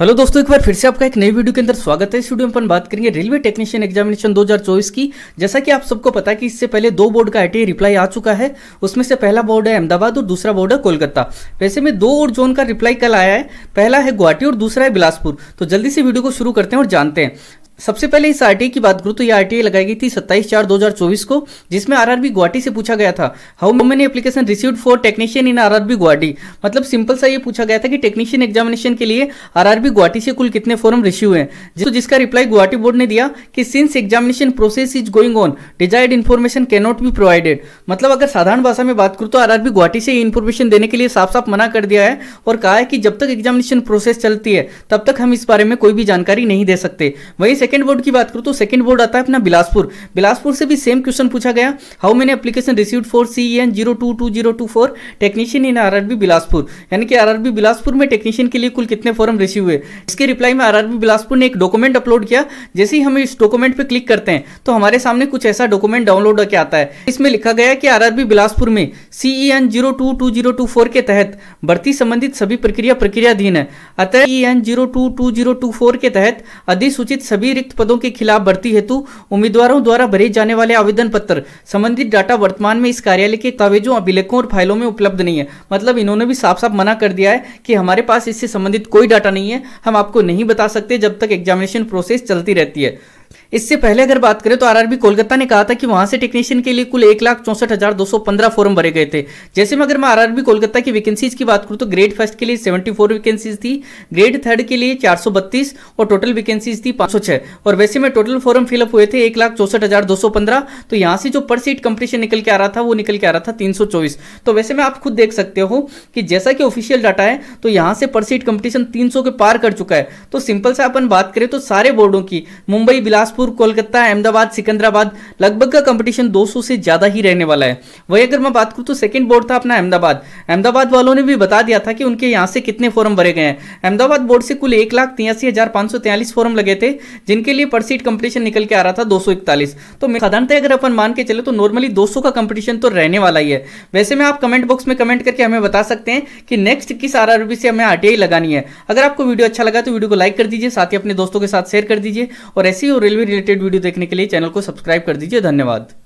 hello दोस्तों एक बार फिर से आपका एक नई वीडियो के अंदर स्वागत है इस वीडियो में अपन बात करेंगे रेलवे टेक्नीशियन एग्जामिनेशन 2024 की जैसा कि आप सबको पता है कि इससे पहले दो बोर्ड का आईटीआई रिप्लाई आ चुका है उसमें से पहला बोर्ड है अहमदाबाद और दूसरा बोर्ड है कोलकाता वैसे में दो और जोन का रिप्लाई कल आया है पहला है गुवाहाटी और दूसरा है बिलासपुर तो जल्दी से वीडियो को शुरू करते हैं और जानते हैं सबसे पहले इस आरटीए की बात करूँ तो ये आरटीए लगाई गई थी 27 चार 2024 को जिसमें आरआरबी गुवाहाटी से पूछा गया था how many application received for technician in RRB Guwahati मतलब सिंपल सा ये पूछा गया था कि टेक्नीशियन एग्जामिनेशन के लिए आरआरबी गुवाहाटी से कुल कितने फॉर्म रिसीव हुए जिस, तो जिसका रिप्लाई गुवाहाटी बोर्ड ने दिया कि since examination process is going on desired information not be provided मतलब अगर साधारण भाषा में बात करूँ तो आरआरबी गुवाहाटी से इन्फॉर्मेशन देने के लिए साफ साफ मना कर दिया है और कहा है कि जब तक एग्जामिनेशन प्रोसेस चलती है तब तक हम इस बारे में कोई भी जानकारी नहीं दे सकते वही सेकंड बोर्ड की बात करूँ तो सेकंड बोर्ड आता है अपना बिलासपुर बिलासपुर से भी सेम क्वेश्चन पूछा गया how many application receive for C N zero two two zero two four technician in R Bilaspur यानी कि आर बिलासपुर में टेक्नीशियन के लिए कुल कितने फॉर्म रिसीव हुए इसके रिप्लाई में आर बिलासपुर ने एक डॉक्यूमेंट अपलोड किया जैसे ही हम इस डॉक्यूमेंट पर क्लिक करते हैं तो हमारे सामने कुछ ऐसा डॉक्यूमेंट डाउनलोड होकर आता है इसमें लिखा गया कि आर बिलासपुर में C E N zero two two zero two four के तहत भर्ती संबंधित सभी प्रक्रिया प्रक्रियाधीन है अतः E N zero two two zero two four के तहत अधिसूचित सभी रिक्त पदों के खिलाफ भर्ती हेतु उम्मीदवारों द्वारा भरे जाने वाले आवेदन पत्र संबंधित डाटा वर्तमान में इस कार्यालय के कागजों अभिलेखों और फाइलों में उपलब्ध नहीं है मतलब इन्होंने भी साफ साफ मना कर दिया है कि हमारे पास इससे संबंधित कोई डाटा नहीं है हम आपको नहीं बता सकते जब तक एग्जामिनेशन प्रोसेस चलती रहती है इससे पहले अगर बात करें तो आरआरबी कोलकाता ने कहा था कि वहां से टेक्नीशियन के लिए कुल एक लाख चौसठ हजार दो सौ पंद्रह फॉर्म भरे गए थे जैसे मैं अगर मैं आरआरबी कोलकाता की वैकेंसीज की बात करूं तो ग्रेड फर्स्ट के लिए सेवेंटी फोर वैकेंसीज थी ग्रेड थर्ड के लिए चार सौ बत्तीस और टोटल वैकेंसीज थी पांच सौ छह और वैसे में टोटल फॉर्म फिलअप हुए थे एक लाख चौसठ हजार दो सौ पंद्रह तो यहाँ से जो पर सीट कंपटीशन निकल के आ रहा था वो निकल के आ रहा था तीन सौ चौबीस तो वैसे में आप खुद देख सकते हो कि जैसा कि ऑफिशियल डाटा है तो यहाँ से पर सीट कंपटीशन तीन सौ के पार कर चुका है तो सिंपल से अपन बात करें तो सारे बोर्डों की मुंबई बिलास बिलासपुर कोलकाता अहमदाबाद सिकंदराबाद लगभग का कंपटीशन 200 से ज़्यादा ही रहने वाला है वही अगर मैं बात करूँ तो सेकंड बोर्ड था अपना अहमदाबाद अहमदाबाद वालों ने भी बता दिया था कि उनके यहाँ से कितने फॉर्म भरे गए हैं अहमदाबाद बोर्ड से कुल एक लाख तिरासी हज़ार पाँच सौ तैंतालीस फॉर्म लगे थे जिनके लिए पर सीट कंपटीशन निकल के आ रहा था दो सौ इकतालीस तो साधारणतः अगर अपन मान के चले तो नॉर्मली दो सौ का कंपटीशन तो रहने वाला ही है वैसे में आप कमेंट बॉक्स में कमेंट करके हमें बता सकते हैं कि नेक्स्ट किस आर से हमें आर लगानी है अगर आपको वीडियो अच्छा लगा तो वीडियो को लाइक कर दीजिए साथ ही अपने दोस्तों के साथ शेयर कर दीजिए और ऐसी और रेलवे रिलेटेड वीडियो देखने के लिए चैनल को सब्सक्राइब कर दीजिए धन्यवाद